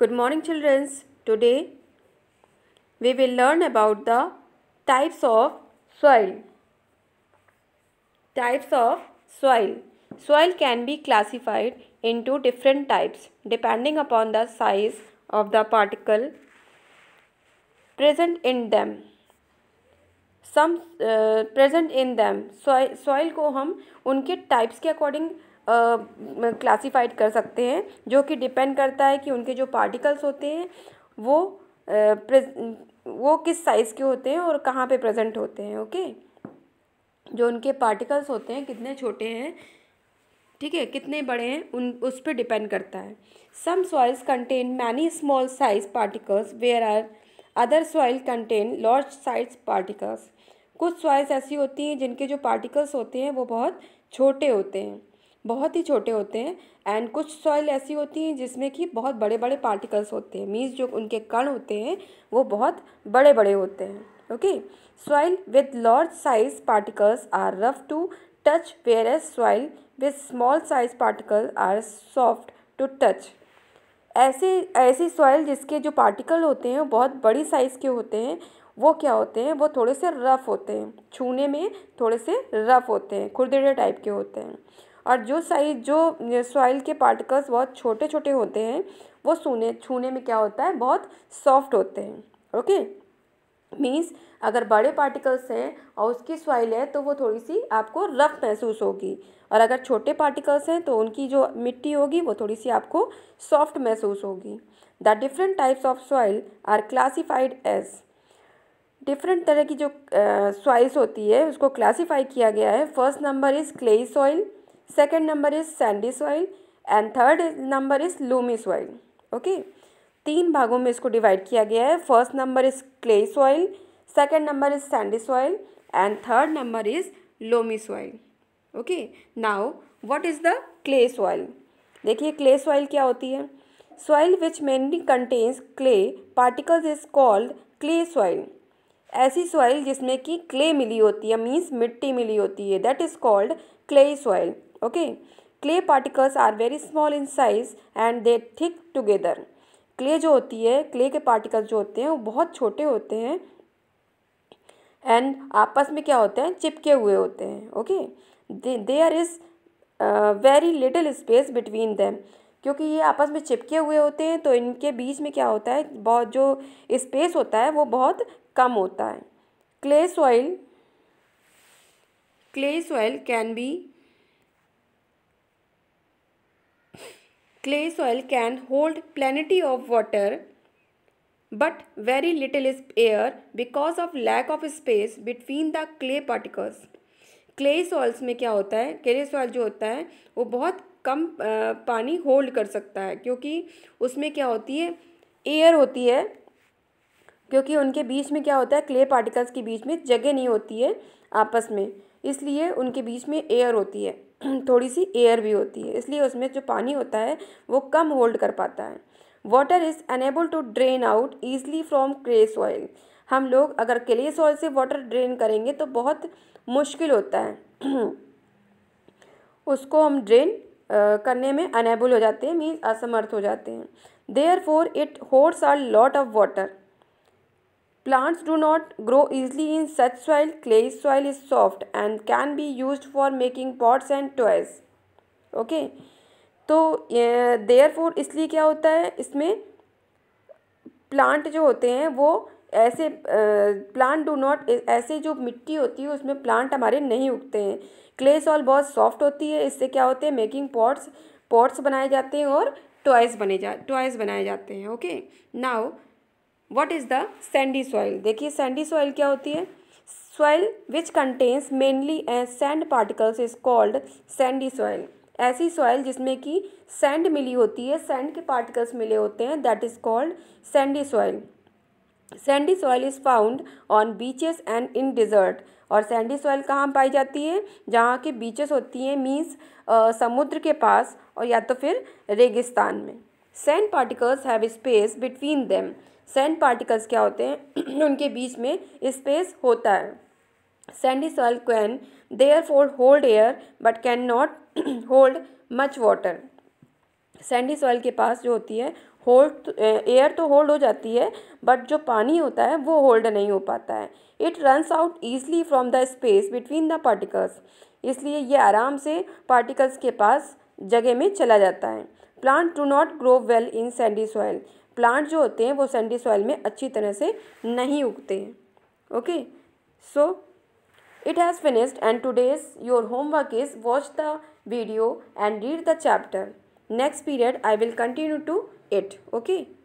Good morning children. Today we will learn about the types of soil. Types of soil. Soil can be classified into different types depending upon the size of the particle present in them. Some uh, present in them. Soil, soil ko hum unke types ke according classified कर सकते हैं जो कि depend करता है कि उनके जो पार्टिकल्स होते हैं वो वो किस साइज़ के होते हैं और कहाँ पे प्रेजेंट होते हैं ओके जो उनके पार्टिकल्स होते हैं कितने छोटे हैं ठीक है कितने बड़े हैं उन उस पर डिपेंड करता है some soils contain many small size particles where are other soil contain large size particles कुछ सॉइल्स ऐसी होती हैं जिनके जो पार्टिकल्स होते हैं वो बहुत छोटे होते हैं बहुत ही छोटे होते हैं एंड कुछ सॉइल ऐसी होती हैं जिसमें कि बहुत बड़े बड़े पार्टिकल्स होते हैं मीन्स जो उनके कण होते हैं वो बहुत बड़े बड़े होते हैं okay soil with large size particles are rough to touch whereas soil with small size particle are soft to touch ऐसे ऐसी सॉइल जिसके जो पार्टिकल होते हैं बहुत बड़ी साइज़ के होते हैं वो क्या होते हैं वो थोड़े से रफ़ होते हैं छूने में थोड़े से रफ़ होते हैं खुरदड़े टाइप के होते हैं और जो साइज जो सॉइल के पार्टिकल्स बहुत छोटे छोटे होते हैं वो सूने छूने में क्या होता है बहुत सॉफ्ट होते हैं ओके मीन्स अगर बड़े पार्टिकल्स हैं और उसकी सॉइल है तो वो थोड़ी सी आपको रफ़ महसूस होगी और अगर छोटे पार्टिकल्स हैं तो उनकी जो मिट्टी होगी वो थोड़ी सी आपको सॉफ्ट महसूस होगी the different types of soil are classified as different तरह की जो सॉइल्स uh, होती है उसको क्लासीफाई किया गया है first number is clayey soil second number is sandy soil and third number is loamy soil okay तीन भागों में इसको डिवाइड किया गया है first number is clay soil second number is sandy soil and third number is loamy soil okay now what is the clay soil देखिए clay soil क्या होती है soil which mainly contains clay particles is called clay soil ऐसी soil जिसमें कि clay मिली होती है means मिट्टी मिली होती है that is called clay soil okay clay particles are very small in size and they thick together clay जो होती है clay के particles जो होते हैं वो बहुत छोटे होते हैं एंड आपस में क्या होते हैं चिपके हुए होते हैं okay are is very little space between them क्योंकि ये आपस में चिपके हुए होते हैं तो इनके बीच में क्या होता है बहुत जो स्पेस होता है वो बहुत कम होता है clay soil clay soil can be clay soil can hold plenty of water but very little is air because of lack of space between the clay particles clay soils में क्या होता है क्ले सॉइल जो होता है वो बहुत कम पानी होल्ड कर सकता है क्योंकि उसमें क्या होती है एयर होती है क्योंकि उनके बीच में क्या होता है क्ले पार्टिकल्स के बीच में जगह नहीं होती है आपस में इसलिए उनके बीच में एयर होती है थोड़ी सी एयर भी होती है इसलिए उसमें जो पानी होता है वो कम होल्ड कर पाता है water is unable to drain out easily from clay soil हम लोग अगर क्ले सॉइल से वाटर ड्रेन करेंगे तो बहुत मुश्किल होता है उसको हम ड्रेन करने में अनेबल हो जाते हैं मीन्स असमर्थ हो जाते हैं therefore it holds are lot of water Plants do not grow easily in such soil. Clay soil is soft and can be used for making pots and toys. Okay okay? तो therefore इसलिए क्या होता है इसमें plant जो होते हैं वो ऐसे प्लांट डू नॉट ऐसे जो मिट्टी होती है उसमें प्लांट हमारे नहीं उगते हैं क्ले सॉल बहुत सॉफ्ट होती है इससे क्या होते हैं मेकिंग पॉट्स पॉट्स बनाए जाते हैं और टॉयज़ बने जा टॉयज़ बनाए जाते हैं okay now what is the sandy soil देखिए सैंडी सॉइल क्या होती है soil which contains mainly and sand particles is called sandy soil ऐसी सॉइल जिसमें कि सैंड मिली होती है सैंड के पार्टिकल्स मिले होते हैं that is called sandy soil sandy soil is found on beaches and in desert और सैंडी सॉइल कहाँ पाई जाती है जहाँ के बीचेस होती हैं मीन्स समुद्र के पास और या तो फिर रेगिस्तान में sand particles have space between them sand particles क्या होते हैं उनके बीच में स्पेस होता है sandy soil can therefore hold air but can not hold much water sandy soil के पास जो होती है होल्ड एयर तो होल्ड तो हो जाती है बट जो पानी होता है वो होल्ड नहीं हो पाता है it runs out easily from the space between the particles इसलिए ये आराम से पार्टिकल्स के पास जगह में चला जाता है plant do not grow well in sandy soil plant जो होते हैं वो सैंडी सॉइल में अच्छी तरह से नहीं उगते हैं okay so it has finished and today's your homework is watch the video and read the chapter next period I will continue to it okay